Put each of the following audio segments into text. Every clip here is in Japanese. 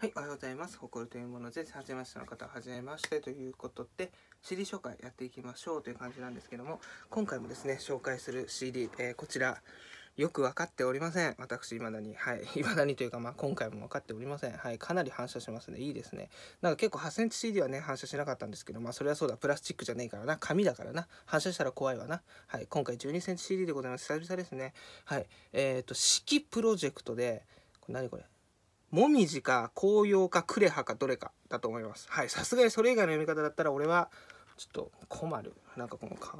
はい、おはようございます。誇るというものです。はじめましての方、はじめましてということで、CD 紹介やっていきましょうという感じなんですけども、今回もですね、紹介する CD、えー、こちら、よく分かっておりません。私、未だに。はい。未だにというか、まあ、今回も分かっておりません。はい。かなり反射しますね。いいですね。なんか結構8センチ CD はね、反射しなかったんですけど、まあ、それはそうだ。プラスチックじゃねえからな。紙だからな。反射したら怖いわな。はい。今回12センチ CD でございます。久々ですね。はい。えっ、ー、と、式プロジェクトで、これ何これもみじか紅葉かクレハかどれかだと思いますはいさすがにそれ以外の読み方だったら俺はちょっと困るなんかこのか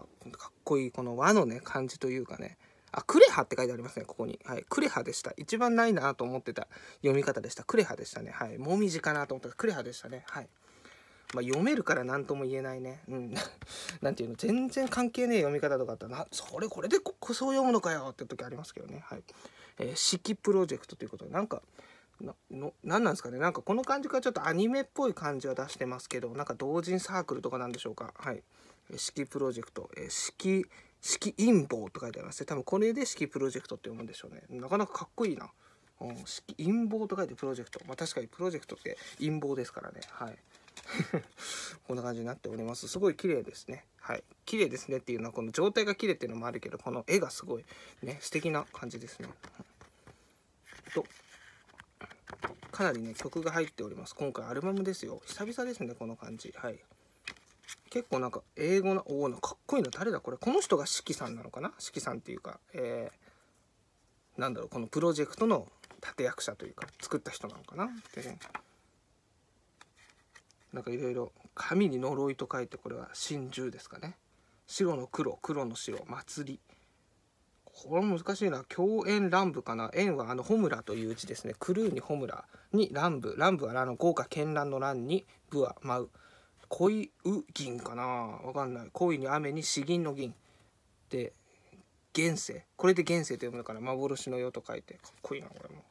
っこいいこの和のね感じというかねあクレハって書いてありますねここにはいクレハでした一番ないなと思ってた読み方でしたクレハでしたねはいもみじかなと思ったらクレハでしたねはいまあ、読めるから何とも言えないね。うん。なんていうの、全然関係ねえ読み方とかあったら、な、それこれでこ、こそう読むのかよって時ありますけどね。はい。えー、季プロジェクトということで、なんか、なの何なんですかねなんかこの感じからちょっとアニメっぽい感じは出してますけどなんか同人サークルとかなんでしょうかはい式プロジェクト式式陰謀と書いてありますね多分これで式プロジェクトって読むんでしょうねなかなかかっこいいな、うん、式陰謀と書いてプロジェクトまあ確かにプロジェクトって陰謀ですからねはい こんな感じになっておりますすごい綺麗ですねはい綺麗ですねっていうのはこの状態が綺麗っていうのもあるけどこの絵がすごいね素敵な感じですねとかなりね、曲が入っております。今回アルバムですよ。久々ですね、この感じ。はい。結構なんか英語の、おお、かっこいいな。誰だこれ。この人が四季さんなのかな四季さんっていうか、えー、なんだろう、このプロジェクトの立役者というか、作った人なのかなってね。なんかいろいろ、紙に呪いと書いて、これは真珠ですかね。白の黒、黒の白、祭り。これ難しいな共演乱舞かな縁はあのホムラという字ですねクルーにホムラに乱舞乱舞はあの豪華絢爛の乱に部は舞う恋う銀かなわかんない恋に雨に詩銀の銀で現世これで現世と読むのかな幻の世と書いてかっこいいなこれも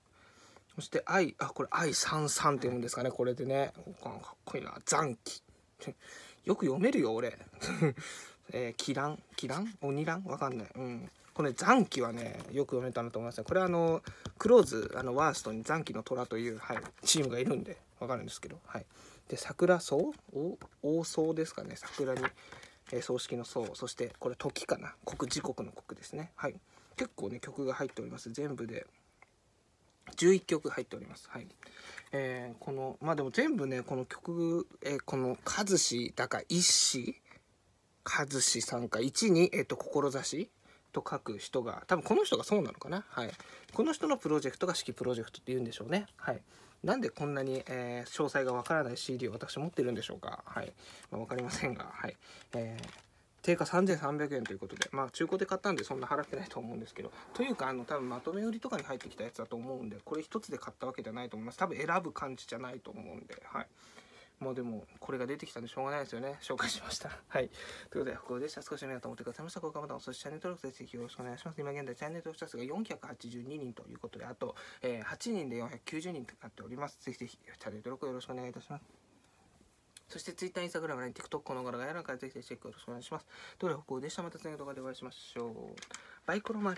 そして愛あこれ愛三三って読むんですかねこれでねかっこいいな残機よく読めるよ俺 えー、キランキラン鬼ランわかんないうんこの、ね、残機はね、よく読めたなと思いますね。これはあの、クローズ、あの、ワーストに残機の虎という、はい、チームがいるんで、わかるんですけど、はい。で、桜草お王草ですかね、桜に、えー、葬式の草、そしてこれ、時かな、国、時刻の国ですね。はい。結構ね、曲が入っております。全部で11曲入っております。はい。えー、この、まあでも全部ね、この曲、えー、この、和志だか、一志、和志さんか、一に、えっ、ー、と、志と書く人が多分この人がそうなのかな、はい、この人のプロジェクトが式プロジェクトって言うんでしょうね、はい、なんでこんなに、えー、詳細がわからない CD を私持ってるんでしょうか、はいまあ、分かりませんが、はいえー、定価3300円ということで、まあ、中古で買ったんでそんな払ってないと思うんですけどというかあの多分まとめ売りとかに入ってきたやつだと思うんでこれ1つで買ったわけじゃないと思います多分選ぶ感じじゃないと思うんではいもうでもこれが出てきたんでしょうがないですよね紹介しました はいということでここでした少し目だと思ってくださいました高評価ボタンそしてチャンネル登録ぜひよろしくお願いします今現在チャンネル登録者数が482人ということであと、えー、8人で490人となっておりますぜひぜひチャンネル登録よろしくお願いいたしますそして Twitter、Instagram、LINE、TikTok、この柄がやらかいぜひぜひチェックよろしくお願いします。どれうこでした。また次の動画でお会いしましょう。バイコロマ